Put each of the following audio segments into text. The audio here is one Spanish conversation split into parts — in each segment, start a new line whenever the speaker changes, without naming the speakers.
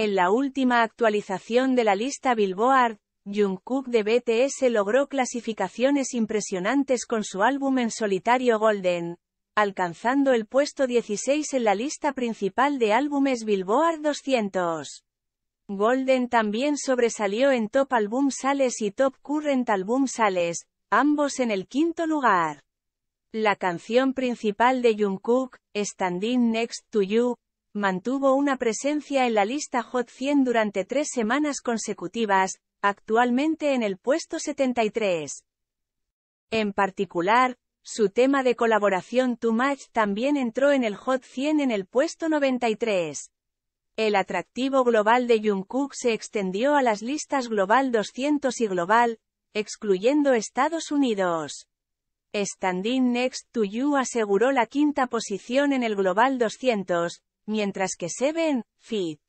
En la última actualización de la lista Billboard, Jungkook de BTS logró clasificaciones impresionantes con su álbum en solitario Golden, alcanzando el puesto 16 en la lista principal de álbumes Billboard 200. Golden también sobresalió en Top Album Sales y Top Current Album Sales, ambos en el quinto lugar. La canción principal de Jungkook, Standing Next to You, mantuvo una presencia en la lista Hot 100 durante tres semanas consecutivas, actualmente en el puesto 73. En particular, su tema de colaboración Too Much también entró en el Hot 100 en el puesto 93. El atractivo global de Jungkook se extendió a las listas Global 200 y Global, excluyendo Estados Unidos. Standing Next to You aseguró la quinta posición en el Global 200, mientras que Seven, Fit.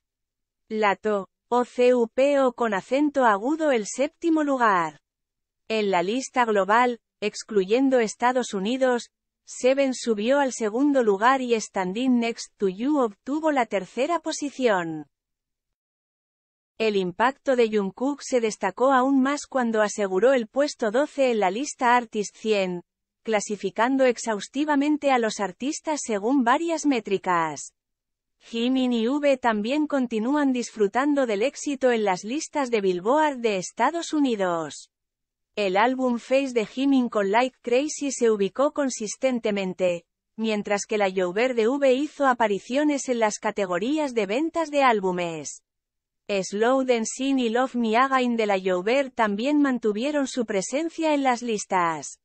Lato, O con acento agudo el séptimo lugar. En la lista global, excluyendo Estados Unidos, Seven subió al segundo lugar y Standing Next to You obtuvo la tercera posición. El impacto de Jungkook se destacó aún más cuando aseguró el puesto 12 en la lista Artist 100, clasificando exhaustivamente a los artistas según varias métricas. Jimin y V también continúan disfrutando del éxito en las listas de Billboard de Estados Unidos. El álbum Face de Jimin con Like Crazy se ubicó consistentemente, mientras que la Jover de V hizo apariciones en las categorías de ventas de álbumes. Slow Sin y Love Me Again de la Jover también mantuvieron su presencia en las listas.